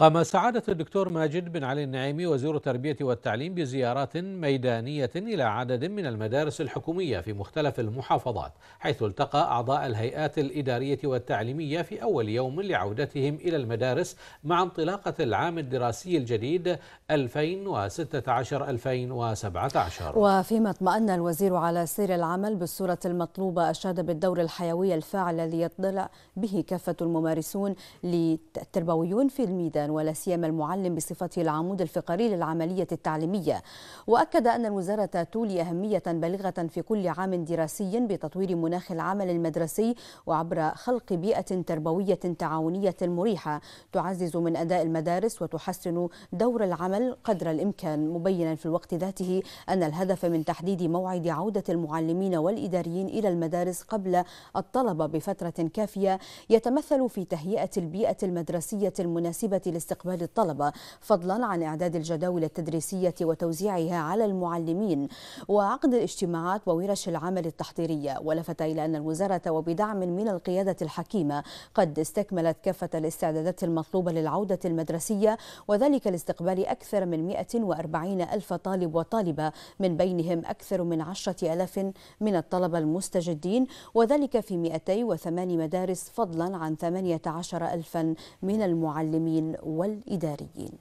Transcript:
قام سعادة الدكتور ماجد بن علي النعيمي وزير التربية والتعليم بزيارات ميدانية إلى عدد من المدارس الحكومية في مختلف المحافظات حيث التقى أعضاء الهيئات الإدارية والتعليمية في أول يوم لعودتهم إلى المدارس مع انطلاقة العام الدراسي الجديد 2016-2017 وفيما اطمأن الوزير على سير العمل بالصورة المطلوبة أشاد بالدور الحيوي الفاعل الذي يطلع به كافة الممارسون التربويون في الميدان ولا سيما المعلم بصفته العمود الفقري للعملية التعليمية وأكد أن الوزارة تولي أهمية بالغة في كل عام دراسي بتطوير مناخ العمل المدرسي وعبر خلق بيئة تربوية تعاونية مريحة تعزز من أداء المدارس وتحسن دور العمل قدر الإمكان مبينا في الوقت ذاته أن الهدف من تحديد موعد عودة المعلمين والإداريين إلى المدارس قبل الطلبة بفترة كافية يتمثل في تهيئة البيئة المدرسية المناسبة لاستقبال الطلبة فضلا عن إعداد الجداول التدريسية وتوزيعها على المعلمين وعقد الاجتماعات وورش العمل التحضيرية ولفت إلى أن الوزارة وبدعم من القيادة الحكيمة قد استكملت كافة الاستعدادات المطلوبة للعودة المدرسية وذلك لاستقبال أكثر من 140 ألف طالب وطالبة من بينهم أكثر من 10 ألف من الطلبة المستجدين وذلك في 208 مدارس فضلا عن 18 ألفا من المعلمين والإداريين